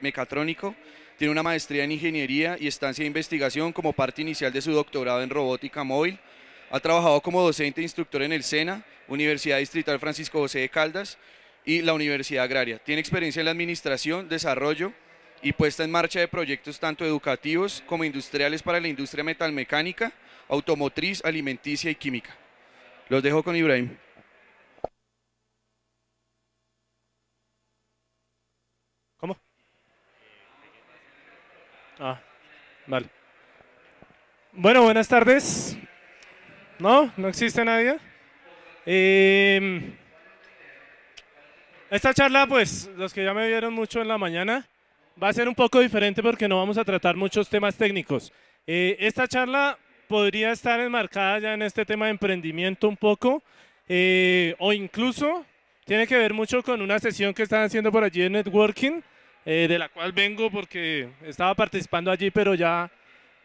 mecatrónico, tiene una maestría en ingeniería y estancia de investigación como parte inicial de su doctorado en robótica móvil. Ha trabajado como docente e instructor en el SENA, Universidad Distrital Francisco José de Caldas y la Universidad Agraria. Tiene experiencia en la administración, desarrollo y puesta en marcha de proyectos tanto educativos como industriales para la industria metalmecánica, automotriz, alimenticia y química. Los dejo con Ibrahim. Ah, vale. Bueno, buenas tardes. ¿No? ¿No existe nadie? Em, esta charla, pues, los que ya me vieron mucho en la mañana, va a ser un poco diferente porque no vamos a tratar muchos temas técnicos. Eh, esta charla podría estar enmarcada ya en este tema de emprendimiento un poco, eh, o incluso tiene que ver mucho con una sesión que están haciendo por allí de networking, eh, de la cual vengo porque estaba participando allí, pero ya,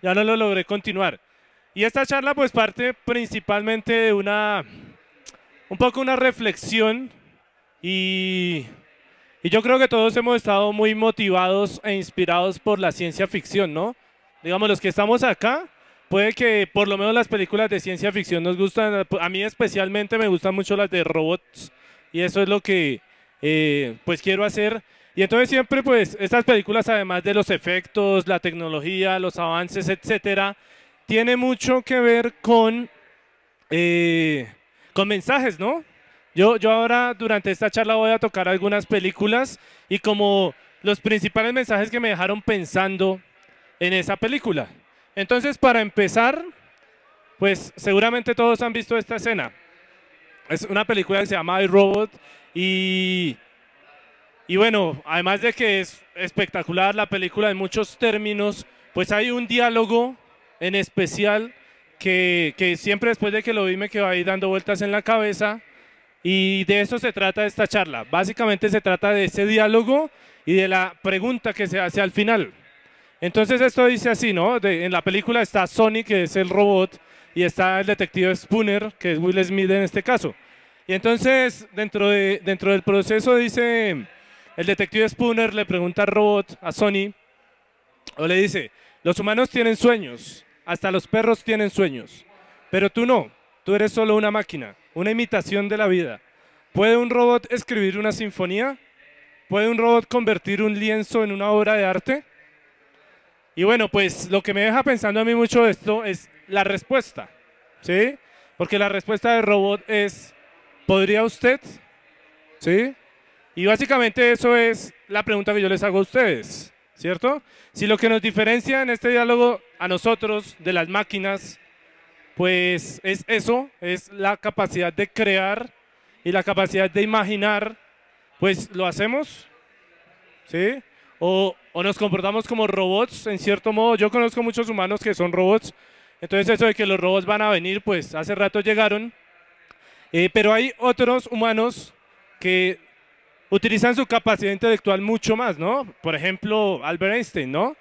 ya no lo logré continuar. Y esta charla pues parte principalmente de una, un poco una reflexión y, y yo creo que todos hemos estado muy motivados e inspirados por la ciencia ficción, ¿no? Digamos, los que estamos acá, puede que por lo menos las películas de ciencia ficción nos gustan, a mí especialmente me gustan mucho las de robots y eso es lo que eh, pues quiero hacer y entonces siempre, pues, estas películas, además de los efectos, la tecnología, los avances, etcétera, tiene mucho que ver con, eh, con mensajes, ¿no? Yo, yo ahora, durante esta charla, voy a tocar algunas películas y como los principales mensajes que me dejaron pensando en esa película. Entonces, para empezar, pues seguramente todos han visto esta escena. Es una película que se llama I Robot y y bueno, además de que es espectacular la película en muchos términos, pues hay un diálogo en especial que, siempre después de que lo que va a ir dando vueltas en la cabeza. Y de eso se trata esta charla. Básicamente se trata de ese diálogo y de la pregunta que se hace al final. Entonces esto dice así, ¿no? en la película está Sonic, que es el robot, y está el detective Spooner, que es Will Smith en este caso. Y entonces dentro, de, dentro del proceso dice el detective Spooner le pregunta al robot, a Sony, o le dice, los humanos tienen sueños, hasta los perros tienen sueños, pero tú no, tú eres solo una máquina, una imitación de la vida. ¿Puede un robot escribir una sinfonía? ¿Puede un robot convertir un lienzo en una obra de arte? Y bueno, pues lo que me deja pensando a mí mucho esto es la respuesta, ¿sí? Porque la respuesta del robot es, ¿podría usted? ¿Sí? Y básicamente eso es la pregunta que yo les hago a ustedes, ¿cierto? Si lo que nos diferencia en este diálogo a nosotros de las máquinas, pues es eso, es la capacidad de crear y la capacidad de imaginar, pues lo hacemos, ¿sí? O, nos comportamos como robots, en cierto modo. Yo conozco muchos humanos que son robots, entonces eso de que los robots van a venir, pues hace rato llegaron. Eh, pero hay otros humanos que utilizan su capacidad intelectual mucho más, ¿no? Por ejemplo, Albert Einstein, ¿no?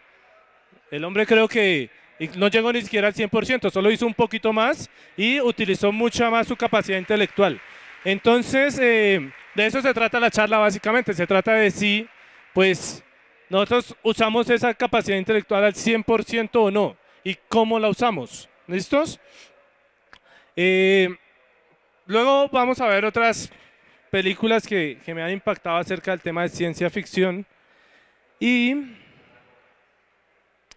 El hombre creo que no llegó ni siquiera al 100%, solo hizo un poquito más y utilizó mucha más su capacidad intelectual. Entonces, eh, de eso se trata la charla básicamente, se trata de si, pues, nosotros usamos esa capacidad intelectual al 100% o no, y cómo la usamos. ¿Listos? Eh, luego vamos a ver otras películas que, que me han impactado acerca del tema de ciencia ficción. Y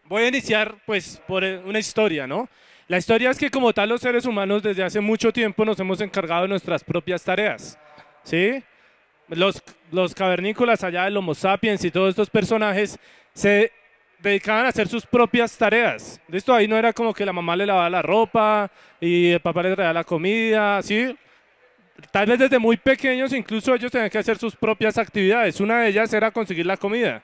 voy a iniciar pues por una historia, ¿no? La historia es que como tal los seres humanos desde hace mucho tiempo nos hemos encargado de nuestras propias tareas, ¿sí? Los, los cavernícolas allá del Homo sapiens y todos estos personajes se dedicaban a hacer sus propias tareas. Listo, ahí no era como que la mamá le lavaba la ropa y el papá le traía la comida, ¿sí? Tal vez desde muy pequeños incluso ellos tenían que hacer sus propias actividades. Una de ellas era conseguir la comida,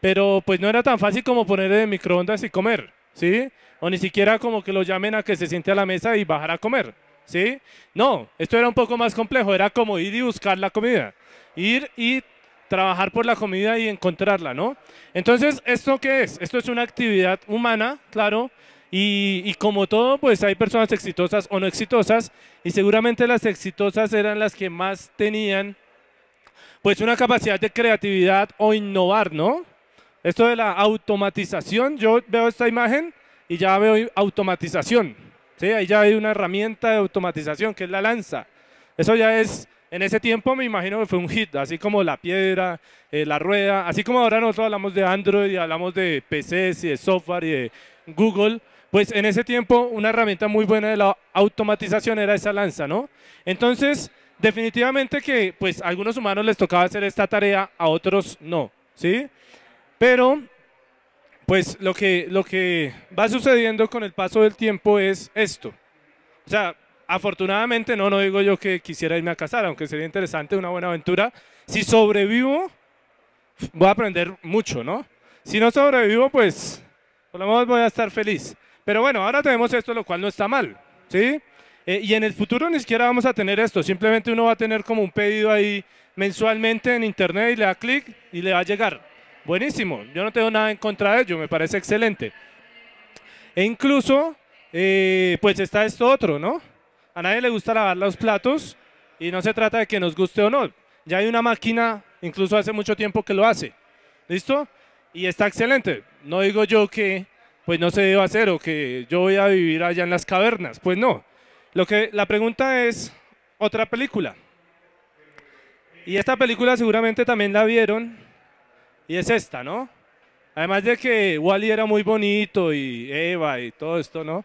pero pues no era tan fácil como poner de microondas y comer, ¿sí? O ni siquiera como que lo llamen a que se siente a la mesa y bajar a comer, ¿sí? No, esto era un poco más complejo, era como ir y buscar la comida, ir y trabajar por la comida y encontrarla, ¿no? Entonces, ¿esto qué es? Esto es una actividad humana, claro, y, como todo, pues hay personas exitosas o no exitosas, y seguramente las exitosas eran las que más tenían, pues una capacidad de creatividad o innovar, ¿no? Esto de la automatización, yo veo esta imagen y ya veo automatización, ¿sí? Ahí ya hay una herramienta de automatización que es la lanza. Eso ya es, en ese tiempo me imagino que fue un hit, así como la piedra, eh, la rueda, así como ahora nosotros hablamos de Android y hablamos de PCs y de software y de Google, pues en ese tiempo una herramienta muy buena de la automatización era esa lanza, ¿no? Entonces, definitivamente que pues a algunos humanos les tocaba hacer esta tarea, a otros no, ¿sí? Pero pues lo que, lo que va sucediendo con el paso del tiempo es esto. O sea, afortunadamente no, no digo yo que quisiera irme a casar, aunque sería interesante, una buena aventura. Si sobrevivo, voy a aprender mucho, ¿no? Si no sobrevivo, pues por lo menos voy a estar feliz. Pero bueno, ahora tenemos esto, lo cual no está mal, ¿sí? Eh, y en el futuro ni siquiera vamos a tener esto, simplemente uno va a tener como un pedido ahí mensualmente en internet y le da clic y le va a llegar. Buenísimo, yo no tengo nada en contra de ello, me parece excelente. E incluso, eh, pues está esto otro, ¿no? A nadie le gusta lavar los platos y no se trata de que nos guste o no. Ya hay una máquina, incluso hace mucho tiempo que lo hace. ¿Listo? Y está excelente. No digo yo que pues no se a hacer o que yo voy a vivir allá en las cavernas. Pues no. Lo que, la pregunta es otra película. Y esta película seguramente también la vieron. Y es esta, ¿no? Además de que Wally era muy bonito y Eva y todo esto, ¿no?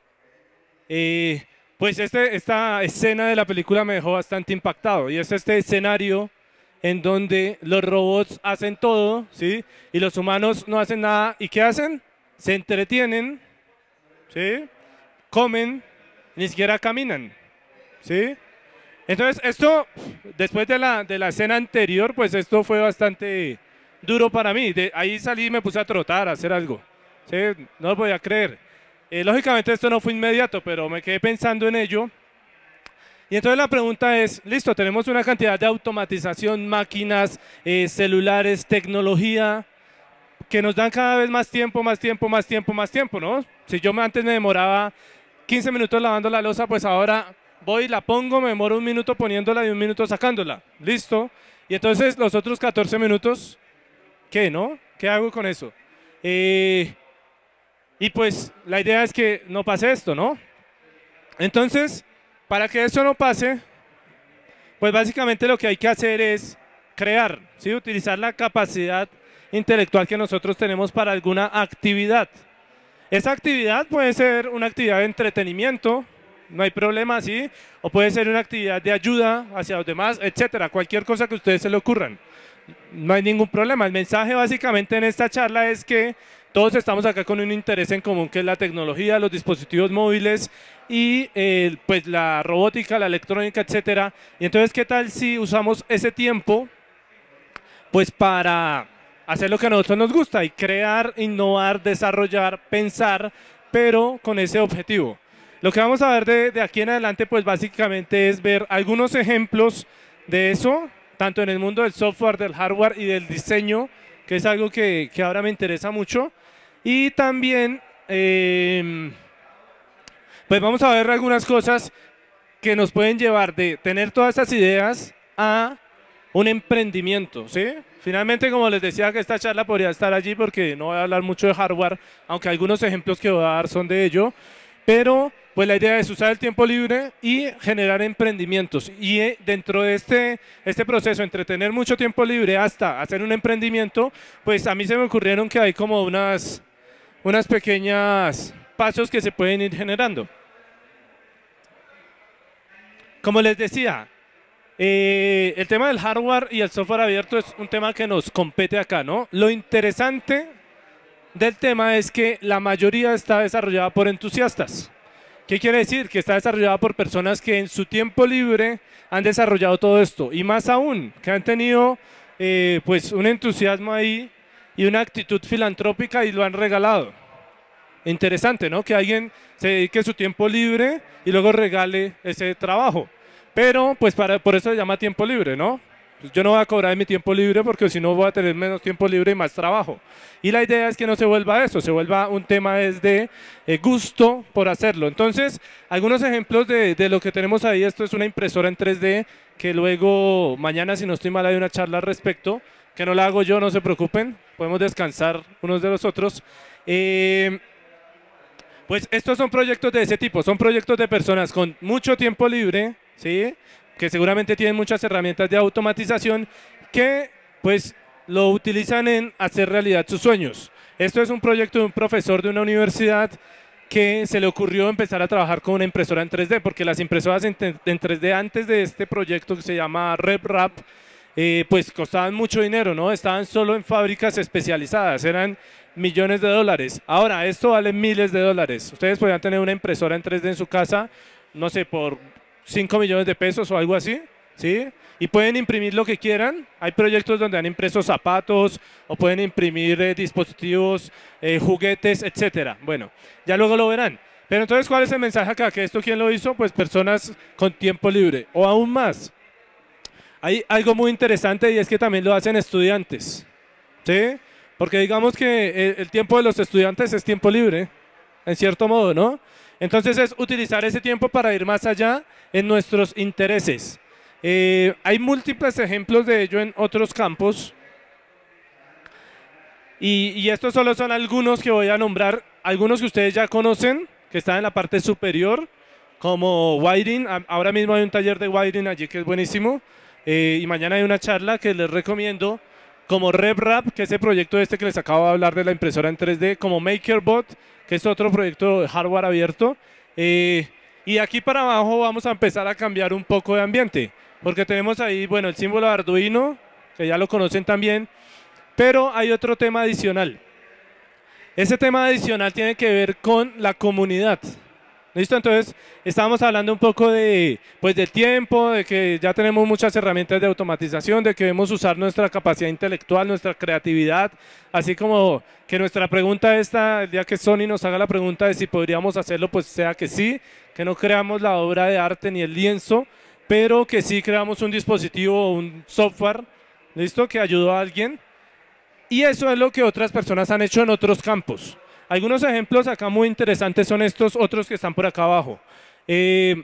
Y pues este, esta escena de la película me dejó bastante impactado. Y es este escenario en donde los robots hacen todo, ¿sí? Y los humanos no hacen nada. ¿Y qué hacen? se entretienen, ¿sí? comen, ni siquiera caminan. ¿sí? Entonces, esto, después de la, de la escena anterior, pues esto fue bastante duro para mí. De ahí salí y me puse a trotar, a hacer algo. ¿sí? No lo podía creer. Eh, lógicamente esto no fue inmediato, pero me quedé pensando en ello. Y entonces la pregunta es, listo, tenemos una cantidad de automatización, máquinas, eh, celulares, tecnología, que nos dan cada vez más tiempo, más tiempo, más tiempo, más tiempo, ¿no? Si yo antes me demoraba 15 minutos lavando la losa, pues ahora voy, la pongo, me demoro un minuto poniéndola y un minuto sacándola. Listo. Y entonces los otros 14 minutos, ¿qué, no? ¿Qué hago con eso? Eh, y pues la idea es que no pase esto, ¿no? Entonces, para que eso no pase, pues básicamente lo que hay que hacer es crear, ¿sí? utilizar la capacidad intelectual que nosotros tenemos para alguna actividad. Esa actividad puede ser una actividad de entretenimiento, no hay problema, ¿sí? O puede ser una actividad de ayuda hacia los demás, etcétera, cualquier cosa que a ustedes se le ocurran. No hay ningún problema. El mensaje básicamente en esta charla es que todos estamos acá con un interés en común que es la tecnología, los dispositivos móviles y eh, pues la robótica, la electrónica, etcétera. Y entonces, ¿qué tal si usamos ese tiempo pues para hacer lo que a nosotros nos gusta y crear, innovar, desarrollar, pensar, pero con ese objetivo. Lo que vamos a ver de, aquí en adelante, pues básicamente es ver algunos ejemplos de eso, tanto en el mundo del software, del hardware y del diseño, que es algo que, ahora me interesa mucho. Y también, em, pues vamos a ver algunas cosas que nos pueden llevar de tener todas esas ideas a un emprendimiento, ¿sí? Finalmente, como les decía, que esta charla podría estar allí porque no voy a hablar mucho de hardware, aunque algunos ejemplos que voy a dar son de ello, pero pues la idea es usar el tiempo libre y generar emprendimientos. Y eh, dentro de este, este proceso, entre tener mucho tiempo libre hasta hacer un emprendimiento, pues a mí se me ocurrieron que hay como unas, unas pequeñas pasos que se pueden ir generando. Como les decía, eh, el tema del hardware y el software abierto es un tema que nos compete acá, ¿no? Lo interesante del tema es que la mayoría está desarrollada por entusiastas. ¿Qué quiere decir? Que está desarrollada por personas que en su tiempo libre han desarrollado todo esto. Y más aún, que han tenido eh, pues un entusiasmo ahí y una actitud filantrópica y lo han regalado. Interesante, ¿no? Que alguien se dedique su tiempo libre y luego regale ese trabajo. Pero pues para, por eso se llama tiempo libre, ¿no? Pues, yo no voy a cobrar mi tiempo libre porque si no voy a tener menos tiempo libre y más trabajo. Y la idea es que no se vuelva eso, se vuelva un tema de eh, gusto por hacerlo. Entonces, algunos ejemplos de, lo que tenemos ahí, esto es una impresora en 3D que luego mañana, si no estoy mal, hay una charla al respecto, que no la hago yo, no se preocupen, podemos descansar unos de los otros. Eh, pues estos son proyectos de ese tipo, son proyectos de personas con mucho tiempo libre, ¿sí? que seguramente tienen muchas herramientas de automatización que pues lo utilizan en hacer realidad sus sueños. Esto es un proyecto de un profesor de una universidad que se le ocurrió empezar a trabajar con una impresora en 3D, porque las impresoras en, 3D antes de este proyecto que se llama RepRap, eh, pues costaban mucho dinero, ¿no? Estaban solo en fábricas especializadas, eran millones de dólares. Ahora, esto vale miles de dólares. Ustedes podrían tener una impresora en 3D en su casa, no sé, por 5 millones de pesos o algo así, ¿sí? Y pueden imprimir lo que quieran. Hay proyectos donde han impreso zapatos o pueden imprimir eh, dispositivos, eh, juguetes, etcétera. Bueno, ya luego lo verán. Pero entonces, ¿cuál es el mensaje acá? ¿Que esto quién lo hizo? Pues personas con tiempo libre o aún más. Hay algo muy interesante y es que también lo hacen estudiantes, ¿sí? Porque digamos que el tiempo de los estudiantes es tiempo libre, en cierto modo, ¿no? Entonces es utilizar ese tiempo para ir más allá en nuestros intereses. Eh, hay múltiples ejemplos de ello en otros campos. Y, estos solo son algunos que voy a nombrar, algunos que ustedes ya conocen, que están en la parte superior, como wiring. Ahora mismo hay un taller de wiring allí que es buenísimo. Eh, y mañana hay una charla que les recomiendo, como RevRap, que es el proyecto este que les acabo de hablar de la impresora en 3D, como MakerBot, que es otro proyecto de hardware abierto. Eh, y aquí para abajo vamos a empezar a cambiar un poco de ambiente, porque tenemos ahí, bueno, el símbolo de Arduino, que ya lo conocen también, pero hay otro tema adicional. Ese tema adicional tiene que ver con la comunidad. ¿Listo? Entonces, estábamos hablando un poco de, pues, del tiempo, de que ya tenemos muchas herramientas de automatización, de que debemos usar nuestra capacidad intelectual, nuestra creatividad, así como que nuestra pregunta esta, el día que Sony nos haga la pregunta de si podríamos hacerlo, pues sea que sí, que no creamos la obra de arte ni el lienzo, pero que sí creamos un dispositivo o un software, ¿listo? Que ayudó a alguien. Y eso es lo que otras personas han hecho en otros campos. Algunos ejemplos acá muy interesantes son estos otros que están por acá abajo. Eh,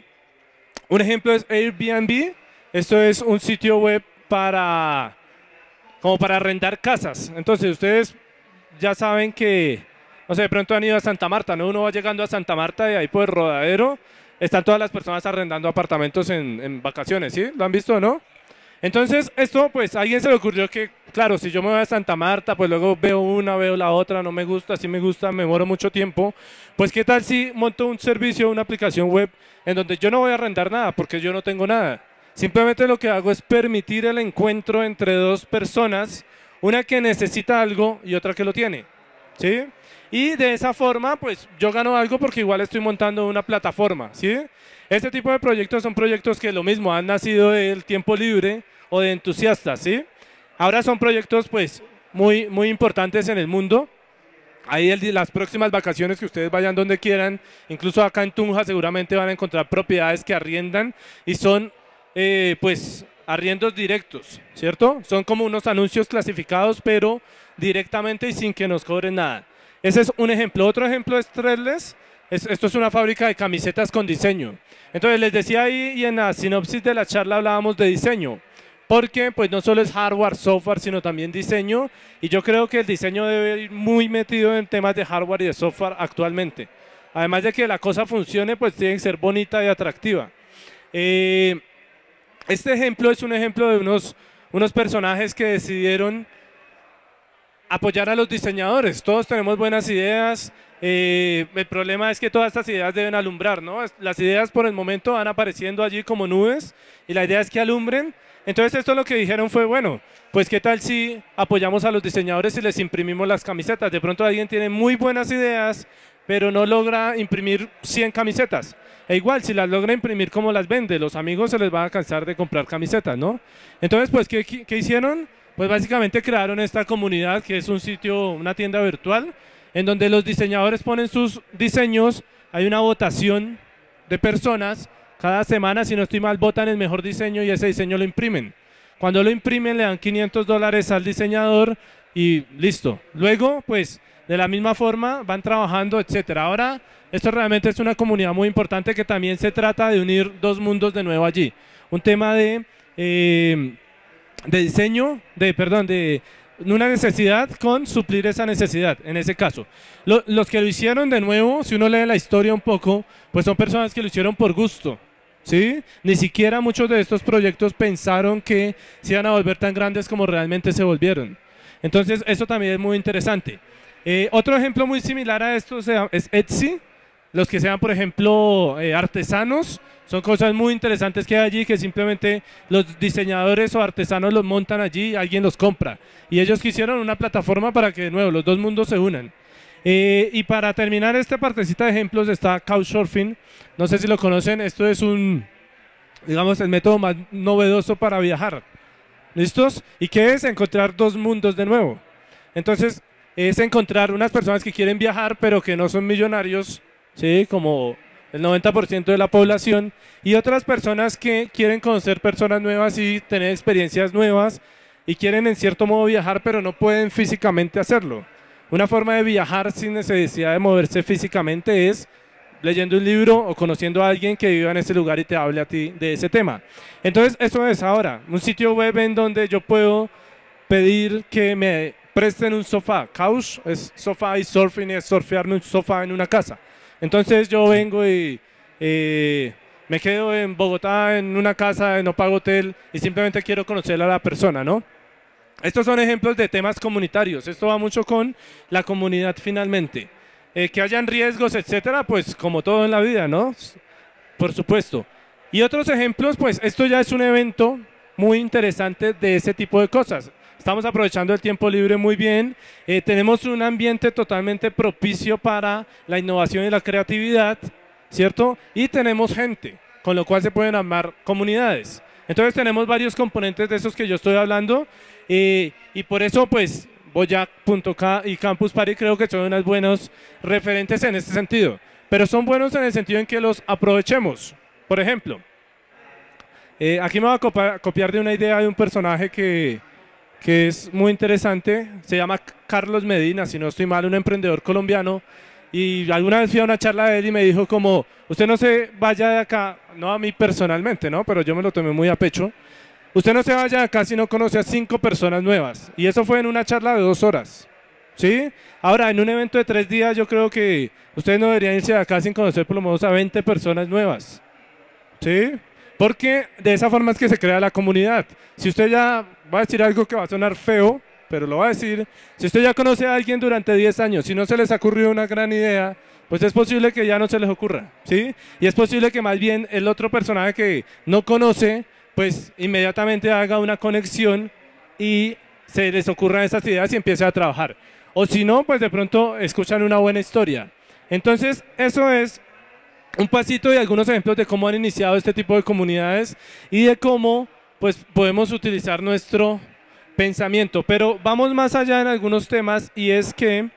un ejemplo es Airbnb. Esto es un sitio web para, como para arrendar casas. Entonces, ustedes ya saben que, no sé, de pronto han ido a Santa Marta, ¿no? Uno va llegando a Santa Marta y ahí por el rodadero están todas las personas arrendando apartamentos en, en vacaciones, ¿sí? ¿Lo han visto o no? Entonces, esto, pues, a alguien se le ocurrió que claro, si yo me voy a Santa Marta, pues luego veo una, veo la otra, no me gusta, si me gusta, me muero mucho tiempo. Pues qué tal si monto un servicio, una aplicación web en donde yo no voy a arrendar nada porque yo no tengo nada. Simplemente lo que hago es permitir el encuentro entre dos personas, una que necesita algo y otra que lo tiene. ¿Sí? Y de esa forma, pues yo gano algo porque igual estoy montando una plataforma. ¿Sí? Este tipo de proyectos son proyectos que lo mismo han nacido del tiempo libre o de entusiastas. ¿Sí? Ahora son proyectos pues muy, muy importantes en el mundo. Ahí el, las próximas vacaciones que ustedes vayan donde quieran, incluso acá en Tunja seguramente van a encontrar propiedades que arriendan y son eh, pues arriendos directos, ¿cierto? Son como unos anuncios clasificados, pero directamente y sin que nos cobren nada. Ese es un ejemplo. Otro ejemplo es Threadless. esto es una fábrica de camisetas con diseño. Entonces les decía ahí y en la sinopsis de la charla hablábamos de diseño porque pues no solo es hardware, software, sino también diseño, y yo creo que el diseño debe ir muy metido en temas de hardware y de software actualmente. Además de que la cosa funcione, pues tiene que ser bonita y atractiva. Eh, este ejemplo es un ejemplo de unos, unos personajes que decidieron apoyar a los diseñadores. Todos tenemos buenas ideas. Eh, el problema es que todas estas ideas deben alumbrar, ¿no? Las ideas por el momento van apareciendo allí como nubes y la idea es que alumbren entonces esto lo que dijeron fue, bueno, pues qué tal si apoyamos a los diseñadores y les imprimimos las camisetas. De pronto alguien tiene muy buenas ideas, pero no logra imprimir 100 camisetas. E igual, si las logra imprimir ¿cómo las vende, los amigos se les va a cansar de comprar camisetas, ¿no? Entonces, pues, ¿qué, qué hicieron? Pues básicamente crearon esta comunidad que es un sitio, una tienda virtual, en donde los diseñadores ponen sus diseños, hay una votación de personas cada semana, si no estoy mal, votan el mejor diseño y ese diseño lo imprimen. Cuando lo imprimen, le dan 500 dólares al diseñador y listo. Luego, pues, de la misma forma, van trabajando, etcétera. Ahora, esto realmente es una comunidad muy importante que también se trata de unir dos mundos de nuevo allí. Un tema de, eh, de diseño, de, perdón, de una necesidad con suplir esa necesidad, en ese caso. los que lo hicieron de nuevo, si uno lee la historia un poco, pues son personas que lo hicieron por gusto. Ni siquiera muchos de estos proyectos pensaron que se iban a volver tan grandes como realmente se volvieron. Entonces, eso también es muy interesante. Eh, otro ejemplo muy similar a esto es Etsy. Los que sean, por ejemplo, eh, artesanos, son cosas muy interesantes que hay allí que simplemente los diseñadores o artesanos los montan allí, alguien los compra. Y ellos quisieron una plataforma para que de nuevo los dos mundos se unan. Eh, y para terminar esta partecita de ejemplos está Couchsurfing. No sé si lo conocen, esto es un, digamos, el método más novedoso para viajar. ¿Listos? ¿Y qué es? Encontrar dos mundos de nuevo. Entonces, es encontrar unas personas que quieren viajar, pero que no son millonarios, Como el 90% de la población, y otras personas que quieren conocer personas nuevas y tener experiencias nuevas, y quieren en cierto modo viajar, pero no pueden físicamente hacerlo. Una forma de viajar sin necesidad de moverse físicamente es leyendo un libro o conociendo a alguien que viva en ese lugar y te hable a ti de ese tema. Entonces, eso es ahora, un sitio web en donde yo puedo pedir que me presten un sofá. Couch es sofá y surfing es surfearme un sofá en una casa. Entonces yo vengo y eh, me quedo en Bogotá en una casa, no pago hotel y simplemente quiero conocer a la persona, ¿no? Estos son ejemplos de temas comunitarios. Esto va mucho con la comunidad finalmente. Eh, que hayan riesgos, etcétera, pues como todo en la vida, ¿no? Por supuesto. Y otros ejemplos, pues esto ya es un evento muy interesante de ese tipo de cosas. Estamos aprovechando el tiempo libre muy bien. Eh, tenemos un ambiente totalmente propicio para la innovación y la creatividad, ¿cierto? Y tenemos gente, con lo cual se pueden armar comunidades. Entonces tenemos varios componentes de esos que yo estoy hablando y, por eso, pues, Boyac.ca y Campus Party creo que son unos buenos referentes en este sentido. Pero son buenos en el sentido en que los aprovechemos. Por ejemplo, eh, aquí me voy a copiar de una idea de un personaje que, que es muy interesante. Se llama Carlos Medina, si no estoy mal, un emprendedor colombiano. Y alguna vez fui a una charla de él y me dijo como, usted no se vaya de acá, no a mí personalmente, ¿no? Pero yo me lo tomé muy a pecho. Usted no se vaya acá si no conoce a cinco personas nuevas. Y eso fue en una charla de dos horas. ¿Sí? Ahora, en un evento de tres días, yo creo que ustedes no deberían irse de acá sin conocer por lo menos a 20 personas nuevas. ¿Sí? Porque de esa forma es que se crea la comunidad. Si usted ya va a decir algo que va a sonar feo, pero lo va a decir, si usted ya conoce a alguien durante 10 años, si no se les ha ocurrido una gran idea, pues es posible que ya no se les ocurra, ¿sí? Y es posible que más bien el otro personaje que no conoce pues inmediatamente haga una conexión y se les ocurran esas ideas y empiece a trabajar. O si no, pues de pronto escuchan una buena historia. Entonces, eso es un pasito y algunos ejemplos de cómo han iniciado este tipo de comunidades y de cómo pues, podemos utilizar nuestro pensamiento. Pero vamos más allá en algunos temas y es que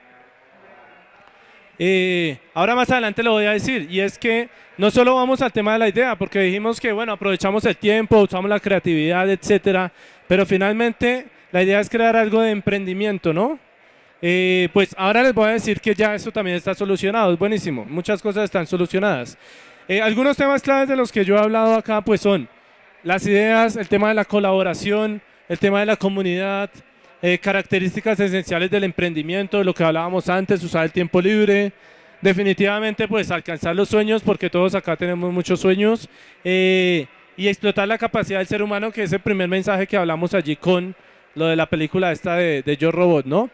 eh, ahora más adelante lo voy a decir, y es que no solo vamos al tema de la idea, porque dijimos que, bueno, aprovechamos el tiempo, usamos la creatividad, etcétera, pero finalmente la idea es crear algo de emprendimiento, ¿no? Eh, pues ahora les voy a decir que ya eso también está solucionado, es buenísimo, muchas cosas están solucionadas. Eh, algunos temas claves de los que yo he hablado acá, pues son las ideas, el tema de la colaboración, el tema de la comunidad, eh, características esenciales del emprendimiento, lo que hablábamos antes, usar el tiempo libre, definitivamente pues alcanzar los sueños, porque todos acá tenemos muchos sueños, eh, y explotar la capacidad del ser humano, que es el primer mensaje que hablamos allí con lo de la película esta de, de Yo Robot, ¿no?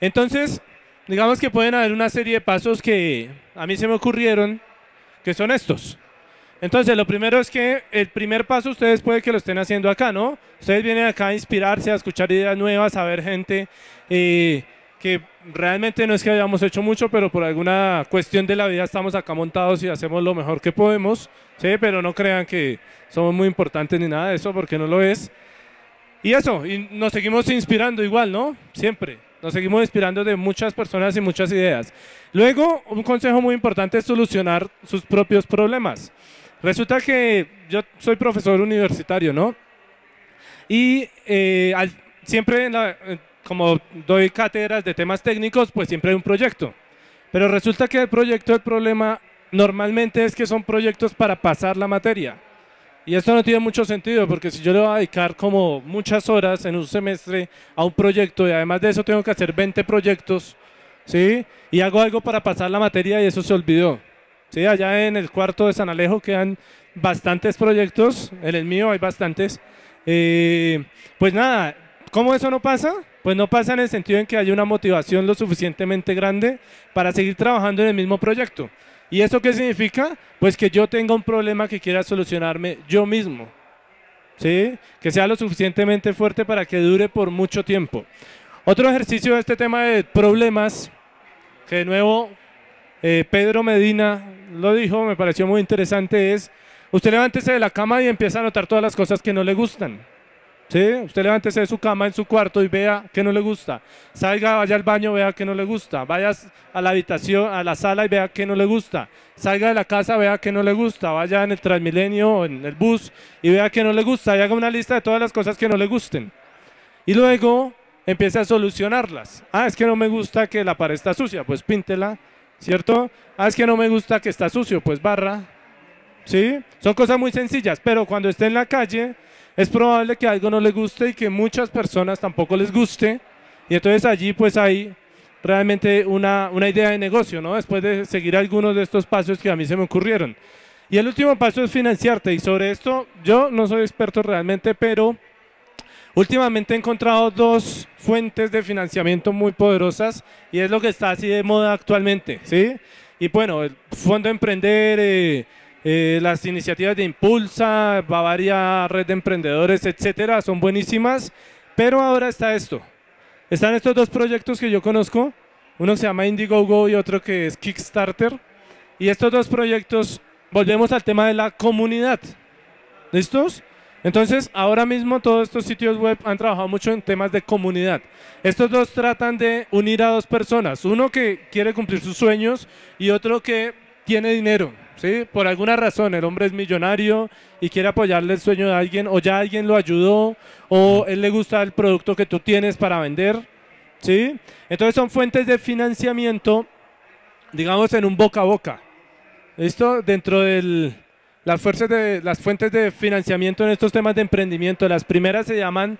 Entonces, digamos que pueden haber una serie de pasos que a mí se me ocurrieron, que son estos. Entonces, lo primero es que el primer paso ustedes puede que lo estén haciendo acá, ¿no? Ustedes vienen acá a inspirarse, a escuchar ideas nuevas, a ver gente eh, que realmente no es que hayamos hecho mucho, pero por alguna cuestión de la vida estamos acá montados y hacemos lo mejor que podemos, ¿sí? Pero no crean que somos muy importantes ni nada de eso, porque no lo es. Y eso, y nos seguimos inspirando igual, ¿no? Siempre. Nos seguimos inspirando de muchas personas y muchas ideas. Luego, un consejo muy importante es solucionar sus propios problemas. Resulta que yo soy profesor universitario, ¿no? Y eh, siempre, eh, como doy cátedras de temas técnicos, pues siempre hay un proyecto. Pero resulta que el proyecto, el problema normalmente es que son proyectos para pasar la materia. Y esto no tiene mucho sentido, porque si yo le voy a dedicar como muchas horas en un semestre a un proyecto y además de eso tengo que hacer 20 proyectos, ¿sí? Y hago algo para pasar la materia y eso se olvidó. ¿sí? allá en el cuarto de San Alejo quedan bastantes proyectos, en el mío hay bastantes. Eh, pues nada, ¿cómo eso no pasa? Pues no pasa en el sentido en que hay una motivación lo suficientemente grande para seguir trabajando en el mismo proyecto. ¿Y eso qué significa? Pues que yo tenga un problema que quiera solucionarme yo mismo. ¿Sí? Que sea lo suficientemente fuerte para que dure por mucho tiempo. Otro ejercicio de este tema de problemas, que de nuevo eh, Pedro Medina lo dijo, me pareció muy interesante, es usted levántese de la cama y empieza a notar todas las cosas que no le gustan. ¿Sí? Usted levántese de su cama en su cuarto y vea que no le gusta. Salga, vaya al baño, vea que no le gusta. Vaya a la habitación, a la sala y vea que no le gusta. Salga de la casa, vea que no le gusta. Vaya en el Transmilenio o en el bus y vea que no le gusta. Y haga una lista de todas las cosas que no le gusten. Y luego empiece a solucionarlas. Ah, es que no me gusta que la pared está sucia. Pues píntela ¿cierto? Ah, es que no me gusta que está sucio, pues barra, ¿sí? Son cosas muy sencillas, pero cuando esté en la calle es probable que algo no le guste y que muchas personas tampoco les guste, y entonces allí pues hay realmente una, una idea de negocio, ¿no? Después de seguir algunos de estos pasos que a mí se me ocurrieron. Y el último paso es financiarte, y sobre esto yo no soy experto realmente, pero Últimamente he encontrado dos fuentes de financiamiento muy poderosas y es lo que está así de moda actualmente, ¿sí? Y bueno, el Fondo Emprender, eh, eh, las iniciativas de Impulsa, Bavaria Red de Emprendedores, etcétera, son buenísimas, pero ahora está esto. Están estos dos proyectos que yo conozco, uno se llama Indiegogo y otro que es Kickstarter, y estos dos proyectos, volvemos al tema de la comunidad, ¿listos? Entonces, ahora mismo todos estos sitios web han trabajado mucho en temas de comunidad. Estos dos tratan de unir a dos personas, uno que quiere cumplir sus sueños y otro que tiene dinero, ¿sí? Por alguna razón, el hombre es millonario y quiere apoyarle el sueño de alguien, o ya alguien lo ayudó, o él le gusta el producto que tú tienes para vender, ¿sí? Entonces son fuentes de financiamiento, digamos, en un boca a boca. Esto dentro del, las, de, las fuentes de financiamiento en estos temas de emprendimiento, las primeras se llaman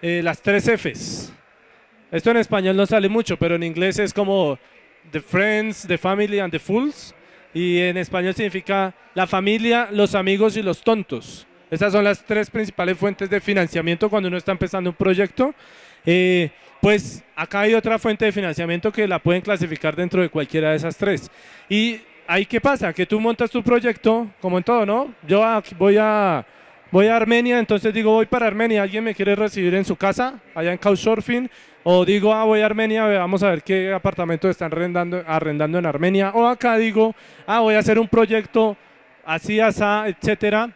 eh, las tres Fs. Esto en español no sale mucho, pero en inglés es como The Friends, The Family and The Fools. Y en español significa la familia, los amigos y los tontos. Esas son las tres principales fuentes de financiamiento cuando uno está empezando un proyecto. Eh, pues acá hay otra fuente de financiamiento que la pueden clasificar dentro de cualquiera de esas tres. Y ahí qué pasa, que tú montas tu proyecto, como en todo, ¿no? Yo ah, voy a, voy a Armenia, entonces digo, voy para Armenia, alguien me quiere recibir en su casa, allá en Couchsurfing, o digo, ah, voy a Armenia, vamos a ver qué apartamento están arrendando, en Armenia, o acá digo, ah, voy a hacer un proyecto así, así, etcétera.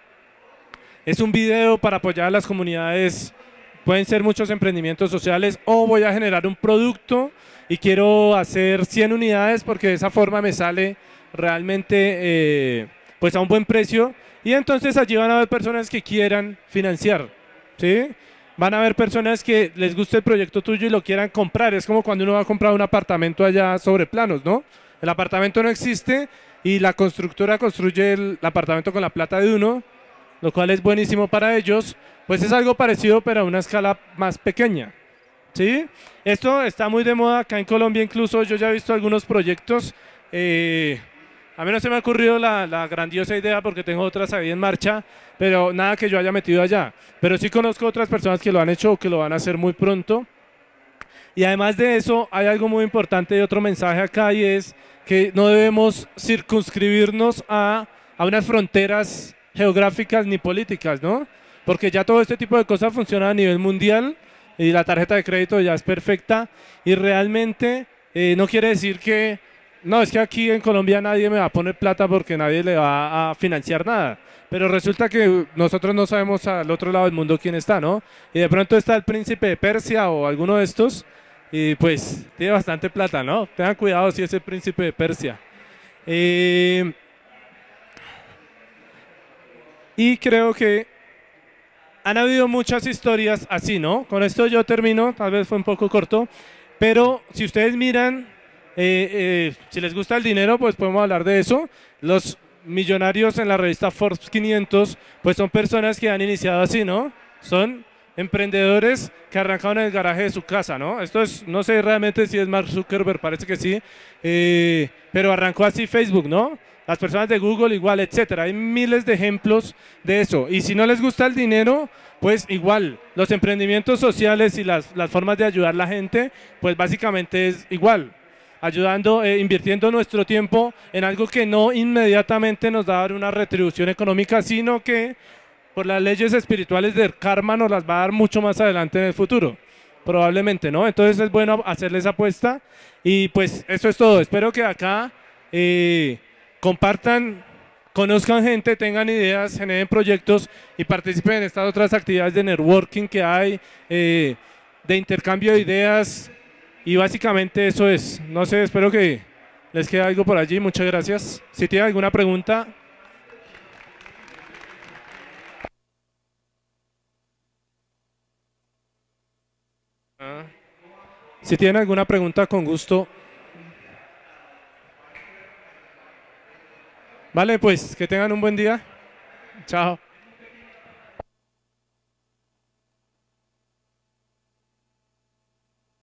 Es un video para apoyar a las comunidades, pueden ser muchos emprendimientos sociales, o voy a generar un producto y quiero hacer 100 unidades porque de esa forma me sale realmente eh, pues a un buen precio y entonces allí van a haber personas que quieran financiar, ¿sí? Van a haber personas que les guste el proyecto tuyo y lo quieran comprar. Es como cuando uno va a comprar un apartamento allá sobre planos, ¿no? El apartamento no existe y la constructora construye el apartamento con la plata de uno, lo cual es buenísimo para ellos. Pues es algo parecido, pero a una escala más pequeña. ¿sí? Esto está muy de moda acá en Colombia, incluso yo ya he visto algunos proyectos eh, a mí no se me ha ocurrido la, grandiosa idea porque tengo otras ahí en marcha, pero nada que yo haya metido allá. Pero sí conozco otras personas que lo han hecho o que lo van a hacer muy pronto. Y además de eso, hay algo muy importante y otro mensaje acá y es que no debemos circunscribirnos a, unas fronteras geográficas ni políticas, ¿no? Porque ya todo este tipo de cosas funciona a nivel mundial y la tarjeta de crédito ya es perfecta y realmente eh, no quiere decir que no, es que aquí en Colombia nadie me va a poner plata porque nadie le va a financiar nada. Pero resulta que nosotros no sabemos al otro lado del mundo quién está, ¿no? Y de pronto está el príncipe de Persia o alguno de estos y pues tiene bastante plata, ¿no? Tengan cuidado si es el príncipe de Persia. Eh, y creo que han habido muchas historias así, ¿no? Con esto yo termino, tal vez fue un poco corto, pero si ustedes miran eh, eh, si les gusta el dinero, pues podemos hablar de eso. Los millonarios en la revista Forbes 500, pues son personas que han iniciado así, ¿no? Son emprendedores que arrancaron en el garaje de su casa, ¿no? Esto es, no sé realmente si es Mark Zuckerberg, parece que sí, eh, pero arrancó así Facebook, ¿no? Las personas de Google igual, etcétera. Hay miles de ejemplos de eso. Y si no les gusta el dinero, pues igual, los emprendimientos sociales y las, las formas de ayudar a la gente, pues básicamente es igual ayudando, eh, invirtiendo nuestro tiempo en algo que no inmediatamente nos va a dar una retribución económica, sino que por las leyes espirituales del karma nos las va a dar mucho más adelante en el futuro. Probablemente, ¿no? Entonces es bueno hacerle esa apuesta. Y pues eso es todo. Espero que acá eh, compartan, conozcan gente, tengan ideas, generen proyectos y participen en estas otras actividades de networking que hay, eh, de intercambio de ideas, y básicamente eso es. No sé, espero que les quede algo por allí. Muchas gracias. Si tienen alguna pregunta, ah. Si tienen alguna pregunta, con gusto. Vale, pues que tengan un buen día. Chao.